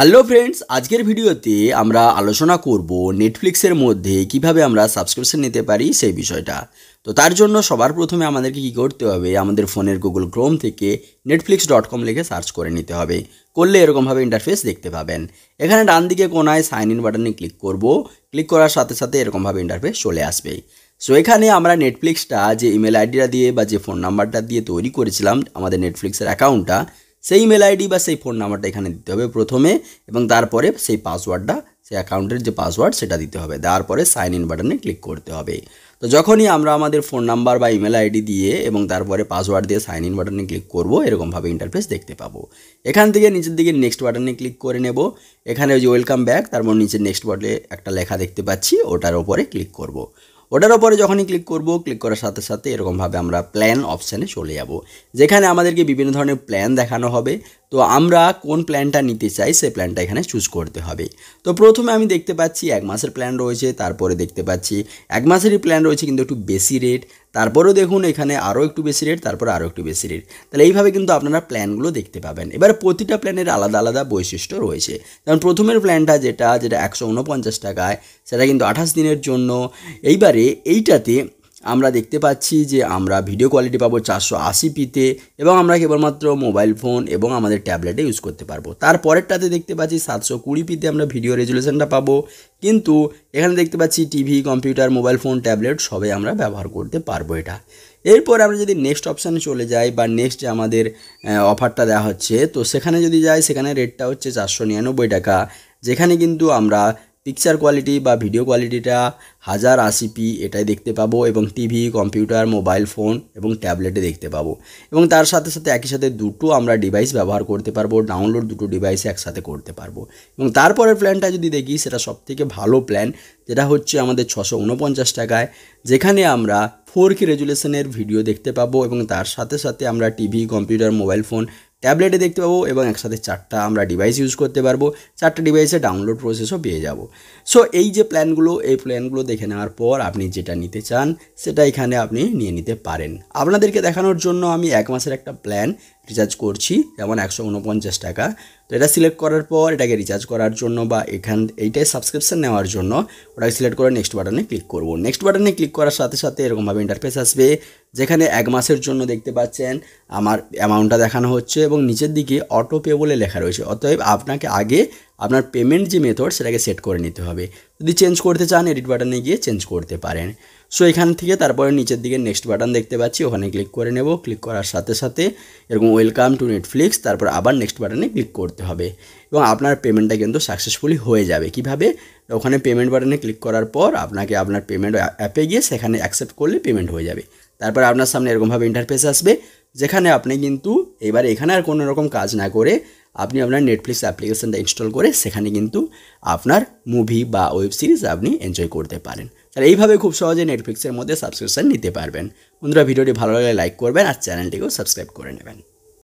hello friends আজকের ভিডিওতে আমরা আলোচনা করব নেটফ্লিক্সের মধ্যে কিভাবে আমরা সাবস্ক্রিপশন নিতে পারি সেই বিষয়টা তো তার জন্য সবার প্রথমে আমাদেরকে কী করতে হবে আমাদের ফোনের গুগল ক্রোম থেকে নেটফ্লিক্স ডট কম লিখে সার্চ করে নিতে হবে করলে এরকমভাবে ইন্টারফেস দেখতে পাবেন এখানে ডান দিকে কোনায় সাইন ইন বাটনে ক্লিক করব ক্লিক করার সাথে সাথে এরকমভাবে ইন্টারফেস চলে আসবে সো এখানে আমরা নেটফ্লিক্সটা যে ইমেল আইডিটা দিয়ে বা যে ফোন নাম্বারটা দিয়ে তৈরি করেছিলাম আমাদের নেটফ্লিক্সের অ্যাকাউন্টটা সেই ইমেল আইডি বা সেই ফোন নাম্বারটা এখানে দিতে হবে প্রথমে এবং তারপরে সেই পাসওয়ার্ডটা সেই অ্যাকাউন্টের যে পাসওয়ার্ড সেটা দিতে হবে দেওয়ার পরে সাইন ইন বাটনে ক্লিক করতে হবে তো যখনই আমরা আমাদের ফোন নাম্বার বা ইমেল আইডি দিয়ে এবং তারপরে পাসওয়ার্ড দিয়ে সাইন ইন বাটনে ক্লিক করব এরকমভাবে ইন্টারফেস দেখতে পাবো এখান থেকে নিচের দিকে নেক্সট বাটনে ক্লিক করে নেব এখানে ওই যে ওয়েলকাম ব্যাক তারপর নিচে নেক্সট বাটনে একটা লেখা দেখতে পাচ্ছি ওটার ওপরে ক্লিক করব ওটার ওপরে যখনই ক্লিক করব ক্লিক করার সাথে সাথে এরকমভাবে আমরা প্ল্যান অপশানে চলে যাব যেখানে আমাদেরকে বিভিন্ন ধরনের প্ল্যান দেখানো হবে তো আমরা কোন প্ল্যানটা নিতে চাই সেই প্ল্যানটা এখানে চুজ করতে হবে তো প্রথমে আমি দেখতে পাচ্ছি এক মাসের প্ল্যান রয়েছে তারপরে দেখতে পাচ্ছি এক মাসেরই প্ল্যান রয়েছে কিন্তু একটু বেশি রেট তারপরেও দেখুন এখানে আরও একটু বেশি রেট তারপরে আরও একটু বেশি রেট তাহলে এইভাবে কিন্তু আপনারা প্ল্যানগুলো দেখতে পাবেন এবার প্রতিটা প্ল্যানের আলাদা আলাদা বৈশিষ্ট্য রয়েছে যেমন প্রথমের প্ল্যানটা যেটা যেটা একশো উনপঞ্চাশ টাকায় সেটা কিন্তু আঠাশ দিনের জন্য এইবারে এইটাতে আমরা দেখতে পাচ্ছি যে আমরা ভিডিও কোয়ালিটি পাবো চারশো আশি পিতে এবং আমরা কেবলমাত্র মোবাইল ফোন এবং আমাদের ট্যাবলেটে ইউজ করতে পারবো তারপরেরটাতে দেখতে পাচ্ছি সাতশো কুড়ি পিতে আমরা ভিডিও রেজুলেশনটা পাবো কিন্তু এখানে দেখতে পাচ্ছি TV computer mobile phone tablet সবে আমরা ব্যবহার করতে পারবো এটা এরপর আমরা যদি নেক্সট অপশানে চলে যাই বা নেক্সট যে আমাদের অফারটা দেওয়া হচ্ছে তো সেখানে যদি যাই সেখানে রেটটা হচ্ছে চারশো নিরানব্বই টাকা যেখানে কিন্তু আমরা পিকচার কোয়ালিটি বা ভিডিও কোয়ালিটিটা হাজার আশিপি এটাই দেখতে পাবো এবং টিভি কম্পিউটার মোবাইল ফোন এবং ট্যাবলেটে দেখতে পাবো এবং তার সাথে সাথে একই সাথে দুটো আমরা ডিভাইস ব্যবহার করতে পারবো ডাউনলোড দুটো ডিভাইস একসাথে করতে পারবো এবং তারপরের প্ল্যানটা যদি দেখি সেটা সবথেকে ভালো প্ল্যান যেটা হচ্ছে আমাদের ছশো উনপঞ্চাশ টাকায় যেখানে আমরা ফোর কি রেজুলেশনের ভিডিও দেখতে পাবো এবং তার সাথে সাথে আমরা টিভি কম্পিউটার মোবাইল ফোন ট্যাবলেটে দেখতে পাবো এবং একসাথে চারটা আমরা ডিভাইস ইউজ করতে পারবো চারটা ডিভাইসে ডাউনলোড প্রসেসও পেয়ে যাব সো এই যে প্ল্যানগুলো এই প্ল্যানগুলো দেখে নেওয়ার পর আপনি যেটা নিতে চান সেটা এখানে আপনি নিয়ে নিতে পারেন আপনাদেরকে দেখানোর জন্য আমি এক মাসের একটা প্ল্যান রিচার্জ করছি যেমন একশো উনপঞ্চাশ টাকা তো এটা সিলেক্ট করার পর এটাকে রিচার্জ করার জন্য বা এখান এইটাই সাবস্ক্রিপশান নেওয়ার জন্য ওটাকে সিলেক্ট করে নেক্সট বাটনে ক্লিক করব নেক্সট বাটনে ক্লিক করার সাথে সাথে এরকমভাবে ইন্টারফেস আসবে যেখানে এক মাসের জন্য দেখতে পাচ্ছেন আমার অ্যামাউন্টটা দেখানো হচ্ছে এবং নিচের দিকে অটো পে বলে লেখা রয়েছে অতএব আপনাকে আগে আপনার পেমেন্ট যে মেথড সেটাকে সেট করে নিতে হবে যদি চেঞ্জ করতে চান এডিট বাটনে গিয়ে চেঞ্জ করতে পারেন সো এখান থেকে তারপরে নিচের দিকে নেক্সট বাটন দেখতে পাচ্ছি ওখানে ক্লিক করে নেব ক্লিক করার সাথে সাথে এরকম ওয়েলকাম টু নেটফ্লিক্স তারপর আবার নেক্সট বাটনে ক্লিক করতে হবে এবং আপনার পেমেন্টটা কিন্তু সাকসেসফুলি হয়ে যাবে কিভাবে ওখানে পেমেন্ট বাটনে ক্লিক করার পর আপনাকে আপনার পেমেন্ট অ্যাপে গিয়ে সেখানে অ্যাকসেপ্ট করলে পেমেন্ট হয়ে যাবে তারপর আপনার সামনে এরকমভাবে ইন্টারফেস আসবে যেখানে আপনি কিন্তু এবার এখানে আর কোনো রকম কাজ না করে আপনি আপনার নেটফ্লিক্স অ্যাপ্লিকেশানটা ইনস্টল করে সেখানে কিন্তু আপনার মুভি বা ওয়েব সিরিজ আপনি এনজয় করতে পারেন তাহলে এইভাবে খুব সহজে নেটফ্লিক্সের মধ্যে সাবস্ক্রিপশান নিতে পারবেন বন্ধুরা ভিডিওটি ভালো লাগলে লাইক করবেন আর চ্যানেলটিকেও সাবস্ক্রাইব করে নেবেন